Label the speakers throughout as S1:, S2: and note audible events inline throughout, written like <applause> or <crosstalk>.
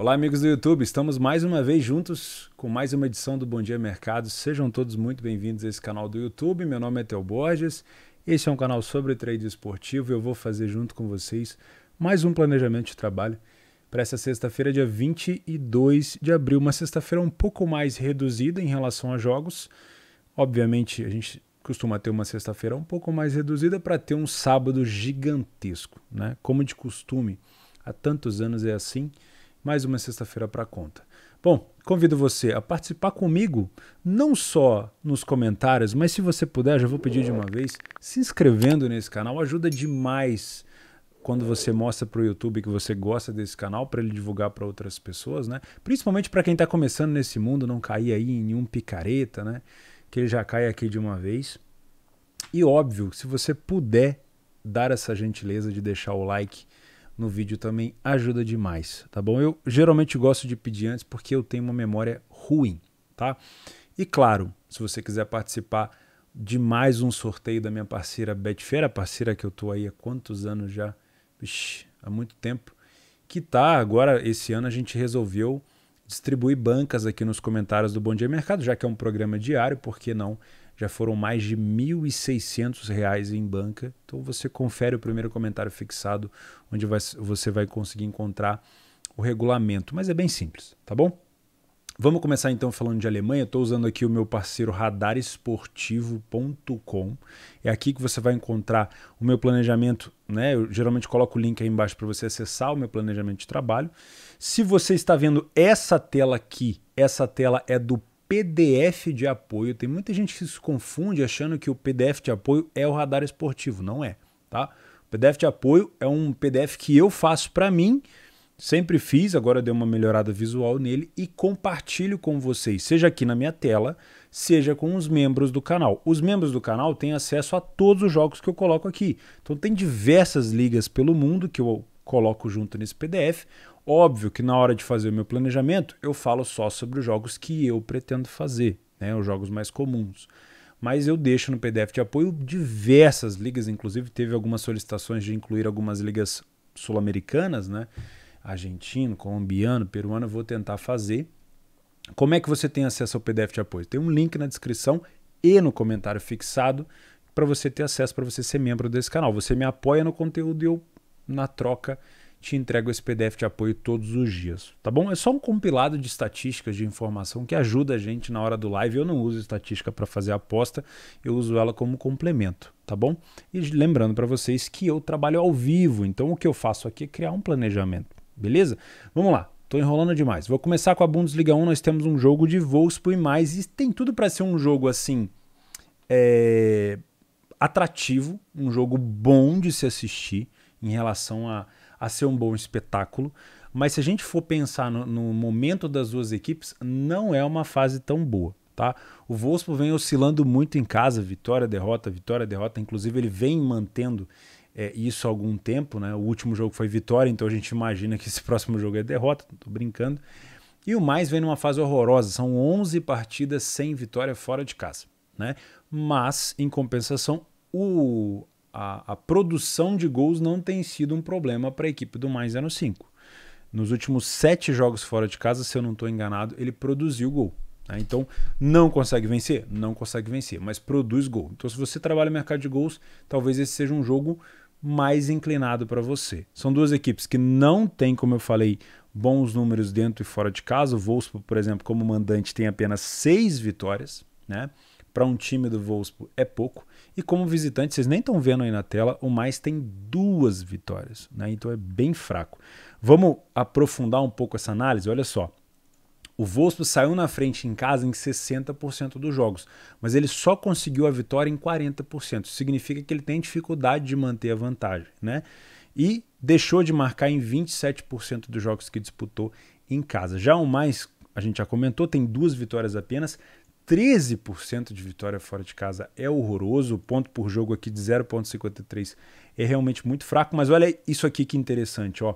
S1: Olá, amigos do YouTube. Estamos mais uma vez juntos com mais uma edição do Bom Dia Mercado. Sejam todos muito bem-vindos a esse canal do YouTube. Meu nome é Theo Borges. Esse é um canal sobre trade esportivo. Eu vou fazer junto com vocês mais um planejamento de trabalho para essa sexta-feira, dia 22 de abril. Uma sexta-feira um pouco mais reduzida em relação a jogos. Obviamente, a gente costuma ter uma sexta-feira um pouco mais reduzida para ter um sábado gigantesco, né? Como de costume, há tantos anos é assim mais uma sexta-feira para conta. Bom, convido você a participar comigo, não só nos comentários, mas se você puder, já vou pedir de uma vez, se inscrevendo nesse canal ajuda demais quando você mostra para o YouTube que você gosta desse canal para ele divulgar para outras pessoas, né? Principalmente para quem está começando nesse mundo, não cair aí em nenhum picareta, né? Que ele já cai aqui de uma vez. E óbvio, se você puder dar essa gentileza de deixar o like no vídeo também ajuda demais, tá bom? Eu geralmente gosto de pedir antes porque eu tenho uma memória ruim, tá? E claro, se você quiser participar de mais um sorteio da minha parceira Betfair, a parceira que eu tô aí há quantos anos já? Vixe, há muito tempo. Que tá, agora esse ano a gente resolveu distribuir bancas aqui nos comentários do Bom Dia Mercado, já que é um programa diário, por que não já foram mais de R$ 1.600 em banca. Então você confere o primeiro comentário fixado, onde vai, você vai conseguir encontrar o regulamento. Mas é bem simples, tá bom? Vamos começar então falando de Alemanha. Estou usando aqui o meu parceiro radaresportivo.com. É aqui que você vai encontrar o meu planejamento. Né? Eu geralmente coloco o link aí embaixo para você acessar o meu planejamento de trabalho. Se você está vendo essa tela aqui, essa tela é do PDF de apoio. Tem muita gente que se confunde achando que o PDF de apoio é o radar esportivo. Não é, tá? O PDF de apoio é um PDF que eu faço para mim, sempre fiz, agora dei uma melhorada visual nele e compartilho com vocês, seja aqui na minha tela, seja com os membros do canal. Os membros do canal têm acesso a todos os jogos que eu coloco aqui. Então tem diversas ligas pelo mundo que eu coloco junto nesse PDF. Óbvio que na hora de fazer o meu planejamento, eu falo só sobre os jogos que eu pretendo fazer, né, os jogos mais comuns. Mas eu deixo no PDF de apoio diversas ligas, inclusive teve algumas solicitações de incluir algumas ligas sul-americanas, né? Argentino, colombiano, peruano, eu vou tentar fazer. Como é que você tem acesso ao PDF de apoio? Tem um link na descrição e no comentário fixado para você ter acesso, para você ser membro desse canal. Você me apoia no conteúdo e eu na troca te entrego esse PDF de apoio todos os dias, tá bom? É só um compilado de estatísticas de informação que ajuda a gente na hora do live. Eu não uso estatística para fazer aposta, eu uso ela como complemento, tá bom? E lembrando para vocês que eu trabalho ao vivo, então o que eu faço aqui é criar um planejamento, beleza? Vamos lá. Tô enrolando demais. Vou começar com a Bundesliga 1. Nós temos um jogo de Wolfsburg e mais e tem tudo para ser um jogo assim é... atrativo, um jogo bom de se assistir em relação a, a ser um bom espetáculo. Mas se a gente for pensar no, no momento das duas equipes, não é uma fase tão boa. Tá? O Wolfsburg vem oscilando muito em casa, vitória, derrota, vitória, derrota. Inclusive, ele vem mantendo é, isso há algum tempo, né? O último jogo foi vitória, então a gente imagina que esse <laughs> próximo jogo é derrota, tô brincando. E o mais vem numa fase horrorosa, são 11 partidas sem vitória fora de casa, né? Mas, em compensação, o a, a produção de gols não tem sido um problema para a equipe do ano 05. Nos últimos sete jogos fora de casa, se eu não estou enganado, ele produziu gol. Né? Então, não consegue vencer? Não consegue vencer, mas produz gol. Então, se você trabalha no mercado de gols, talvez esse seja um jogo mais inclinado para você. São duas equipes que não têm, como eu falei, bons números dentro e fora de casa. O Wolfsburg, por exemplo, como mandante, tem apenas seis vitórias, né? para um time do Wolfsburg é pouco. E como visitante, vocês nem estão vendo aí na tela, o mais tem duas vitórias, né? então é bem fraco. Vamos aprofundar um pouco essa análise? Olha só. O Wolfsburg saiu na frente em casa em 60% dos jogos, mas ele só conseguiu a vitória em 40%. significa que ele tem dificuldade de manter a vantagem, né? E deixou de marcar em 27% dos jogos que disputou em casa. Já o mais, a gente já comentou, tem duas vitórias apenas, 13% de vitória fora de casa é horroroso. O ponto por jogo aqui de 0,53 é realmente muito fraco. Mas olha isso aqui que interessante, ó.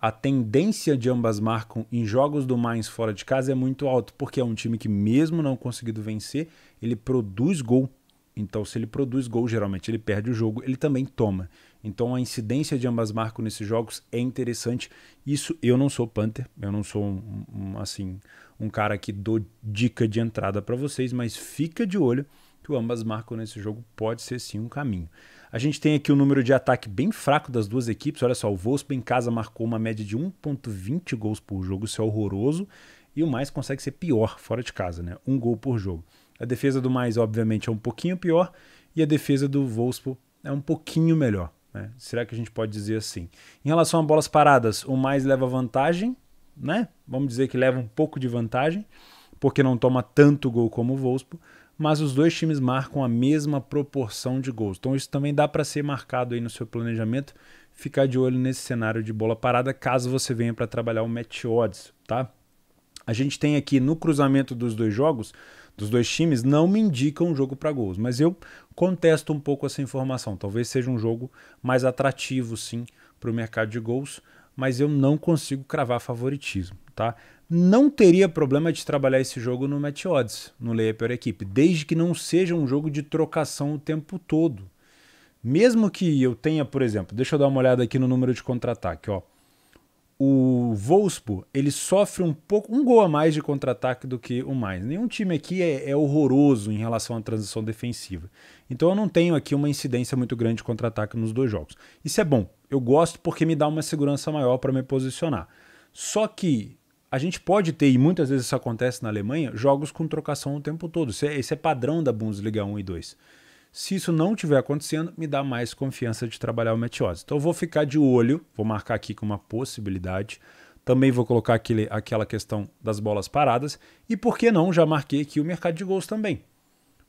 S1: A tendência de ambas marcam em jogos do Mainz fora de casa é muito alto, porque é um time que mesmo não conseguindo vencer, ele produz gol. Então, se ele produz gol, geralmente ele perde o jogo, ele também toma. Então a incidência de ambas marcam nesses jogos é interessante. Isso eu não sou punter, eu não sou um, um assim um cara que dou dica de entrada para vocês, mas fica de olho que o ambas marcam nesse jogo pode ser sim um caminho. A gente tem aqui o um número de ataque bem fraco das duas equipes. Olha só, o Wolfsburg em casa marcou uma média de 1.20 gols por jogo, isso é horroroso. E o mais consegue ser pior fora de casa, né? Um gol por jogo. A defesa do mais, obviamente, é um pouquinho pior e a defesa do Vospo é um pouquinho melhor. Né? Será que a gente pode dizer assim? Em relação a bolas paradas, o mais leva vantagem, né? Vamos dizer que leva um pouco de vantagem, porque não toma tanto gol como o Volspo mas os dois times marcam a mesma proporção de gols. Então isso também dá para ser marcado aí no seu planejamento, ficar de olho nesse cenário de bola parada, caso você venha para trabalhar o match odds, tá? A gente tem aqui no cruzamento dos dois jogos dos dois times não me indicam um jogo para gols, mas eu contesto um pouco essa informação. Talvez seja um jogo mais atrativo, sim, para o mercado de gols, mas eu não consigo cravar favoritismo, tá? Não teria problema de trabalhar esse jogo no Match Odds, no Leia Pior Equipe, desde que não seja um jogo de trocação o tempo todo. Mesmo que eu tenha, por exemplo, deixa eu dar uma olhada aqui no número de contra-ataque, ó o Wolfsburg ele sofre um pouco um gol a mais de contra-ataque do que o mais. Nenhum time aqui é, é, horroroso em relação à transição defensiva. Então eu não tenho aqui uma incidência muito grande de contra-ataque nos dois jogos. Isso é bom. Eu gosto porque me dá uma segurança maior para me posicionar. Só que a gente pode ter, e muitas vezes isso acontece na Alemanha, jogos com trocação o tempo todo. Isso é, esse é padrão da Bundesliga 1 e 2. Se isso não estiver acontecendo, me dá mais confiança de trabalhar o metiose. Então eu vou ficar de olho, vou marcar aqui com uma possibilidade. Também vou colocar aquele, aquela questão das bolas paradas. E por que não? Já marquei aqui o mercado de gols também.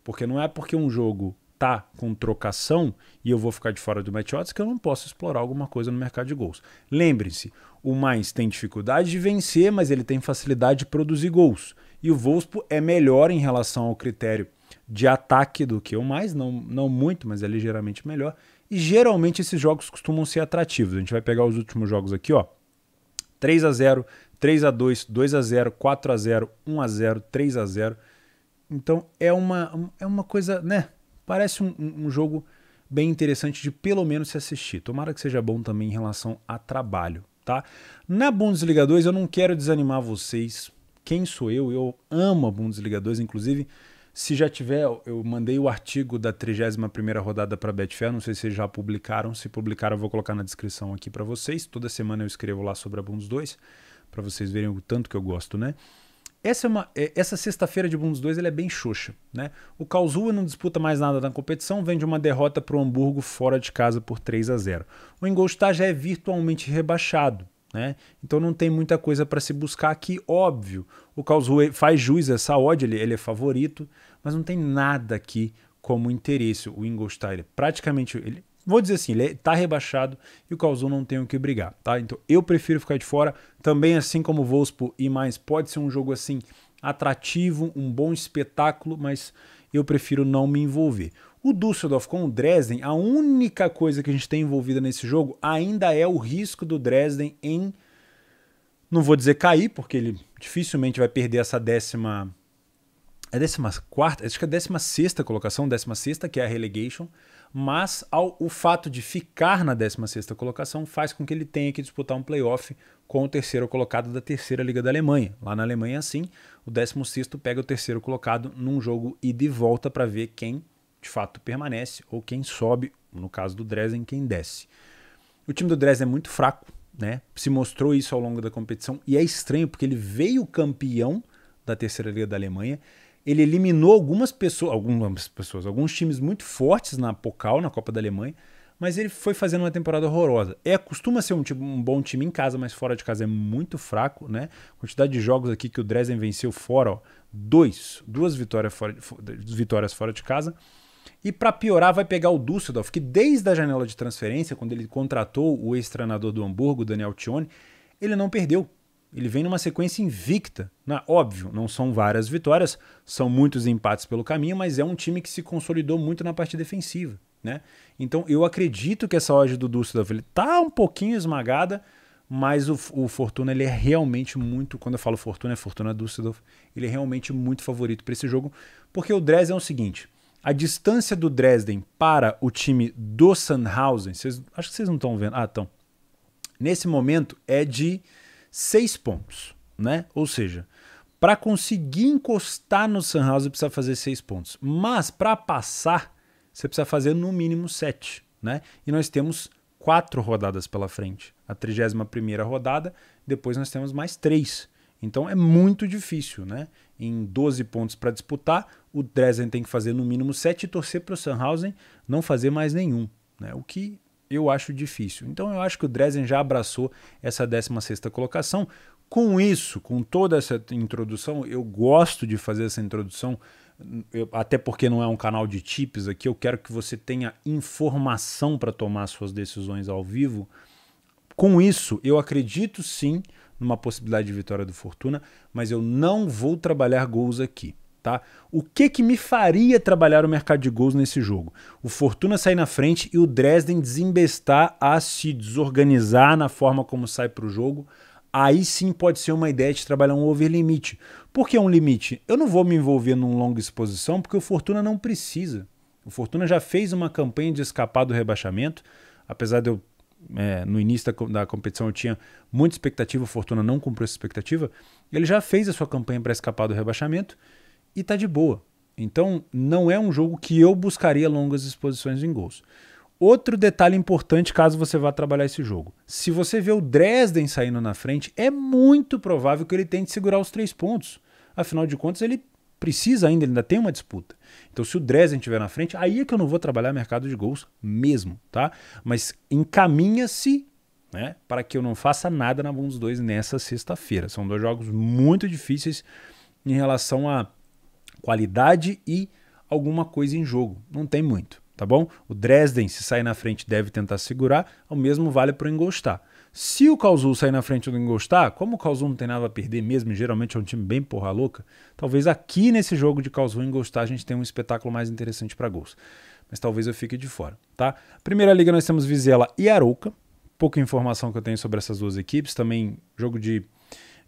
S1: Porque não é porque um jogo tá com trocação e eu vou ficar de fora do match odds que eu não posso explorar alguma coisa no mercado de gols. Lembre-se, o mais tem dificuldade de vencer, mas ele tem facilidade de produzir gols. E o Wolfsburg é melhor em relação ao critério de ataque do que o mais, não, não muito, mas é ligeiramente melhor. E geralmente esses jogos costumam ser atrativos. A gente vai pegar os últimos jogos aqui, ó. 3 a 0, 3 a 2, 2 a 0, 4 a 0, 1 a 0, 3 a 0. Então é uma é uma coisa, né? Parece um, um jogo bem interessante de pelo menos se assistir. Tomara que seja bom também em relação a trabalho, tá? Na Bundesliga 2 eu não quero desanimar vocês. Quem sou eu? Eu amo a Bundesliga 2, inclusive se já tiver, eu mandei o artigo da 31ª rodada para a Betfair, não sei se já publicaram, se publicaram eu vou colocar na descrição aqui para vocês. Toda semana eu escrevo lá sobre a Bundes 2, para vocês verem o tanto que eu gosto, né? Essa, é uma, é, essa sexta-feira de Bundes 2 ele é bem xoxa, né? O Karlsruhe não disputa mais nada na competição, vem de uma derrota para o Hamburgo fora de casa por 3 a 0. O Ingolstadt já é virtualmente rebaixado, né? Então não tem muita coisa para se buscar aqui, óbvio. O Karlsruhe faz jus essa odd, ele, ele, é favorito, mas não tem nada aqui como interesse. O Ingolstadt é praticamente, ele, vou dizer assim, ele está é, rebaixado e o Karlsruhe não tem o que brigar. Tá? Então eu prefiro ficar de fora, também assim como o Wolfsburg e mais. Pode ser um jogo assim atrativo, um bom espetáculo, mas eu prefiro não me envolver. O Düsseldorf com o Dresden, a única coisa que a gente tem envolvida nesse jogo ainda é o risco do Dresden em. Não vou dizer cair, porque ele dificilmente vai perder essa décima. É décima quarta? Acho que é décima sexta colocação, décima sexta, que é a relegation. Mas ao, o fato de ficar na décima sexta colocação faz com que ele tenha que disputar um playoff com o terceiro colocado da terceira liga da Alemanha. Lá na Alemanha, assim, o décimo sexto pega o terceiro colocado num jogo e de volta para ver quem de fato permanece ou quem sobe, no caso do Dresden, quem desce. O time do Dresden é muito fraco, né? Se mostrou isso ao longo da competição e é estranho porque ele veio campeão da terceira liga da Alemanha. Ele eliminou algumas pessoas, algumas pessoas, alguns times muito fortes na Pokal, na Copa da Alemanha, mas ele foi fazendo uma temporada horrorosa. É costuma ser um, tipo, um bom time em casa, mas fora de casa é muito fraco, né? quantidade de jogos aqui que o Dresden venceu fora, ó, dois, duas vitórias fora, vitórias fora de casa e para piorar, vai pegar o Dusseldorf, que desde a janela de transferência, quando ele contratou o ex-treinador do Hamburgo, Daniel Tione, ele não perdeu. Ele vem numa sequência invicta. Na, óbvio, não são várias vitórias, são muitos empates pelo caminho, mas é um time que se consolidou muito na parte defensiva. Né? Então eu acredito que essa odd do Dusseldorf está um pouquinho esmagada, mas o, o, Fortuna ele é realmente muito, quando eu falo Fortuna, é Fortuna Dusseldorf. ele é realmente muito favorito para esse jogo, porque o Dres é o seguinte, a distância do Dresden para o time do Sandhausen, vocês, acho que vocês não estão vendo. Ah, estão. Nesse momento é de seis pontos, né? Ou seja, para conseguir encostar no Sandhausen precisa fazer seis pontos, mas para passar você precisa fazer no mínimo sete, né? E nós temos quatro rodadas pela frente. A 31 primeira rodada, depois nós temos mais três. Então é muito difícil, né? em 12 pontos para disputar. O Dresden tem que fazer no mínimo 7 e torcer para o Sanhausen não fazer mais nenhum, né? o que eu acho difícil. Então eu acho que o Dresden já abraçou essa 16 colocação. Com isso, com toda essa introdução, eu gosto de fazer essa introdução, eu, até porque não é um canal de tips aqui, eu quero que você tenha informação para tomar suas decisões ao vivo. Com isso, eu acredito sim numa possibilidade de vitória do Fortuna, mas eu não vou trabalhar gols aqui. Tá? O que que me faria trabalhar o mercado de gols nesse jogo? O Fortuna sair na frente e o Dresden desembestar a se desorganizar na forma como sai para o jogo. Aí sim pode ser uma ideia de trabalhar um over limite. Por que um limite? Eu não vou me envolver num longa exposição porque o Fortuna não precisa. O Fortuna já fez uma campanha de escapar do rebaixamento, apesar de eu é, no início da, da, competição eu tinha muita expectativa, o Fortuna não cumpriu essa expectativa. Ele já fez a sua campanha para escapar do rebaixamento e está de boa. Então não é um jogo que eu buscaria longas exposições em gols. Outro detalhe importante caso você vá trabalhar esse jogo. Se você vê o Dresden saindo na frente, é muito provável que ele tente segurar os três pontos. Afinal de contas, ele Precisa ainda, ainda tem uma disputa. Então, se o Dresden estiver na frente, aí é que eu não vou trabalhar mercado de gols mesmo, tá? Mas encaminha-se né, para que eu não faça nada na mão dos dois nessa sexta-feira. São dois jogos muito difíceis em relação à qualidade e alguma coisa em jogo. Não tem muito, tá bom? O Dresden, se sair na frente, deve tentar segurar. O mesmo vale para o Engostar. Se o Calzul sair na frente do Engostar, como o Calzul não tem nada a perder mesmo, e geralmente é um time bem porra louca, talvez aqui nesse jogo de Calzul e Ingolstadt a gente tenha um espetáculo mais interessante para gols. Mas talvez eu fique de fora, tá? Primeira liga nós temos Vizela e Arouca. Pouca informação que eu tenho sobre essas duas equipes. Também jogo de,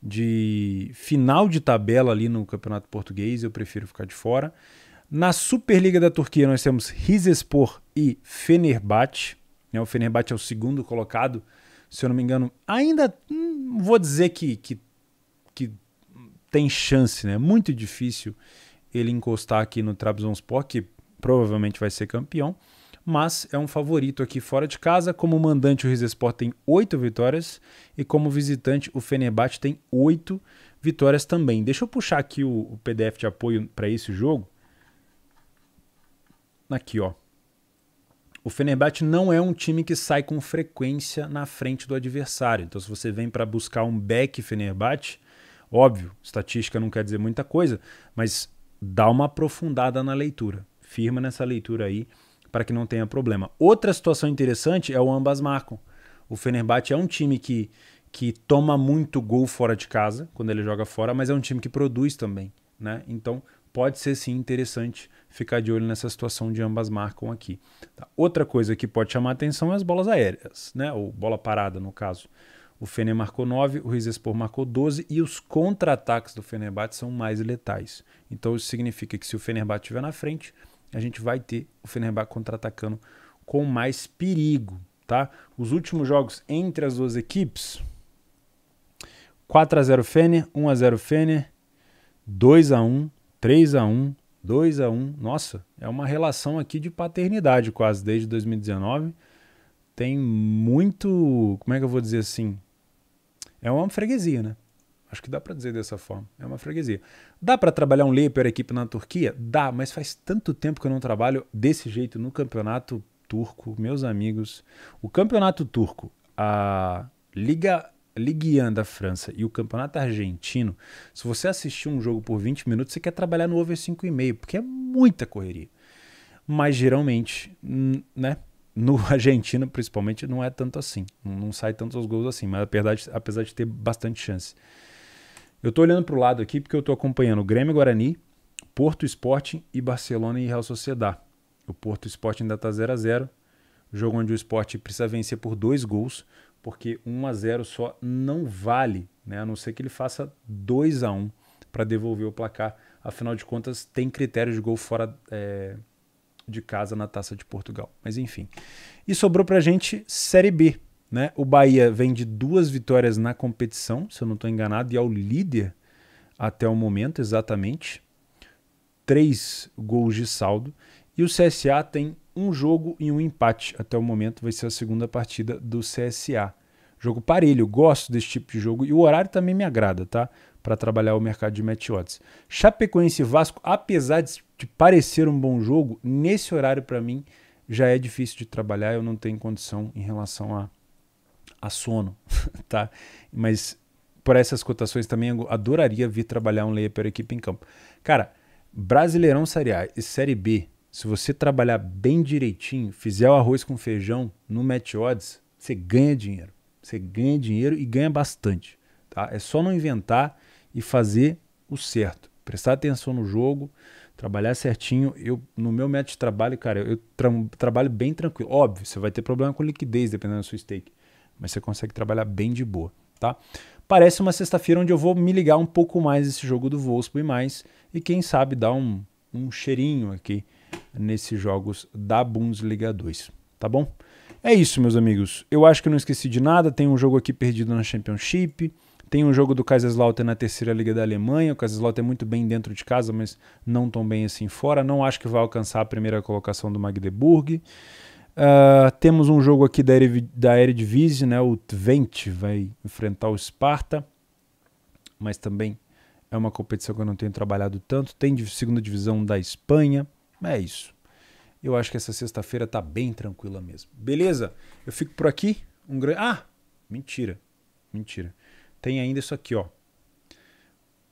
S1: de final de tabela ali no Campeonato Português, eu prefiro ficar de fora. Na Superliga da Turquia nós temos Rizespor e Fenerbahçe. Né? O Fenerbahçe é o segundo colocado se eu não me engano, ainda hum, vou dizer que, que, que tem chance, né? É muito difícil ele encostar aqui no Trabzonspor, que provavelmente vai ser campeão, mas é um favorito aqui fora de casa. Como mandante, o Rizespor tem oito vitórias e como visitante, o Fenerbahçe tem oito vitórias também. Deixa eu puxar aqui o, o PDF de apoio para esse jogo. Aqui, ó. O Fenerbahçe não é um time que sai com frequência na frente do adversário. Então, se você vem para buscar um back Fenerbahçe, óbvio, estatística não quer dizer muita coisa, mas dá uma aprofundada na leitura. Firma nessa leitura aí para que não tenha problema. Outra situação interessante é o ambas marcam. O Fenerbahçe é um time que, que toma muito gol fora de casa, quando ele joga fora, mas é um time que produz também. Né? Então, pode ser sim interessante ficar de olho nessa situação de ambas marcam aqui. Tá? Outra coisa que pode chamar atenção é as bolas aéreas, né? ou bola parada no caso. O Fener marcou 9, o Rizespor marcou 12 e os contra-ataques do Fenerbahçe são mais letais. Então isso significa que se o Fenerbahçe estiver na frente, a gente vai ter o Fenerbahçe contra-atacando com mais perigo, tá? Os últimos jogos entre as duas equipes, 4 a 0 Fener, 1 a 0 Fener, 2 a 1 3 a 1 2 a 1 Nossa, é uma relação aqui de paternidade quase desde 2019. Tem muito. Como é que eu vou dizer assim? É uma freguesia, né? Acho que dá para dizer dessa forma. É uma freguesia. Dá para trabalhar um Leper equipe na Turquia? Dá, mas faz tanto tempo que eu não trabalho desse jeito no campeonato turco, meus amigos. O campeonato turco, a Liga Ligue 1 da França e o Campeonato Argentino, se você assistir um jogo por 20 minutos, você quer trabalhar no over 5,5, porque é muita correria. Mas geralmente, né? No <laughs> Argentina, principalmente, não é tanto assim. Não, sai tantos gols assim, mas apesar de, apesar de ter bastante chance. Eu tô olhando para o lado aqui porque eu tô acompanhando o Grêmio Guarani, Porto Sporting e Barcelona e Real Sociedad. O Porto Sporting ainda tá 0 a 0 jogo onde o Sport precisa vencer por dois gols porque 1 a 0 só não vale, né? a não ser que ele faça 2 a 1 para devolver o placar. Afinal de contas, tem critério de gol fora é, de casa na Taça de Portugal. Mas enfim. E sobrou para a gente Série B. Né? O Bahia vem de duas vitórias na competição, se eu não estou enganado, e é o líder até o momento, exatamente. Três gols de saldo. E o CSA tem um jogo e um empate até o momento, vai ser a segunda partida do CSA. Jogo parelho, gosto desse tipo de jogo e o horário também me agrada, tá? Para trabalhar o mercado de match odds. Chapecoense e Vasco, apesar de, parecer um bom jogo, nesse horário para mim já é difícil de trabalhar, eu não tenho condição em relação a, a sono, <laughs> tá? Mas por essas cotações também eu adoraria vir trabalhar um layer para equipe em campo. Cara, Brasileirão Série A e Série B se você trabalhar bem direitinho, fizer o arroz com feijão no Match Odds, você ganha dinheiro. Você ganha dinheiro e ganha bastante. Tá? É só não inventar e fazer o certo. Prestar atenção no jogo, trabalhar certinho. Eu no meu método de trabalho, cara, eu tra trabalho bem tranquilo. Óbvio, você vai ter problema com liquidez dependendo do seu stake, mas você consegue trabalhar bem de boa, tá? Parece uma sexta-feira onde eu vou me ligar um pouco mais esse jogo do e mais e quem sabe dar um, um cheirinho aqui nesses jogos da Bundesliga 2, tá bom? É isso, meus amigos. Eu acho que não esqueci de nada. Tem um jogo aqui perdido na Championship. Tem um jogo do Kaiserslautern na terceira liga da Alemanha. O Kaiserslautern é muito bem dentro de casa, mas não tão bem assim fora. Não acho que vai alcançar a primeira colocação do Magdeburg. Uh, temos um jogo aqui da, da Eredivisie, né? O Twente vai enfrentar o Sparta, mas também é uma competição que eu não tenho trabalhado tanto. Tem segunda divisão da Espanha. É isso. Eu acho que essa sexta-feira tá bem tranquila mesmo. Beleza? Eu fico por aqui. Um grande. Ah! Mentira. Mentira. Tem ainda isso aqui, ó.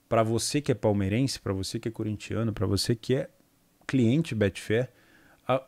S1: Para você que é palmeirense, para você que é corintiano, para você que é cliente Betfair,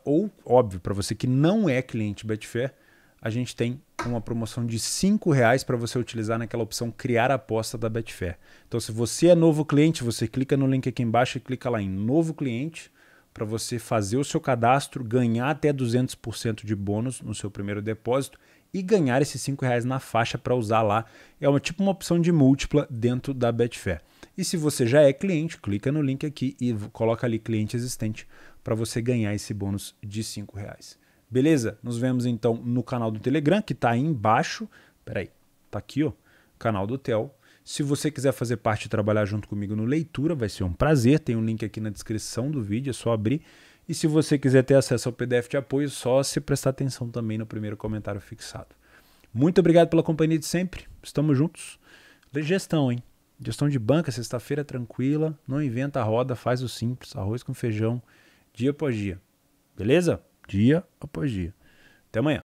S1: ou óbvio, para você que não é cliente Betfair, a gente tem uma promoção de R$ reais para você utilizar naquela opção criar aposta da Betfair. Então, se você é novo cliente, você clica no link aqui embaixo e clica lá em novo cliente para você fazer o seu cadastro, ganhar até 200% de bônus no seu primeiro depósito e ganhar esses R$ reais na faixa para usar lá. É uma tipo uma opção de múltipla dentro da Betfair. E se você já é cliente, clica no link aqui e coloca ali cliente existente para você ganhar esse bônus de R$ reais. Beleza? Nos vemos então no canal do Telegram que está aí embaixo. Peraí, está aqui ó, canal do Tel. Se você quiser fazer parte e trabalhar junto comigo no Leitura, vai ser um prazer. Tem um link aqui na descrição do vídeo, é só abrir. E se você quiser ter acesso ao PDF de apoio, é só se prestar atenção também no primeiro comentário fixado. Muito obrigado pela companhia de sempre. Estamos juntos. De gestão, hein? Gestão de banca, sexta-feira tranquila. Não inventa a roda, faz o simples. Arroz com feijão, dia após dia. Beleza? Dia após dia. Até amanhã.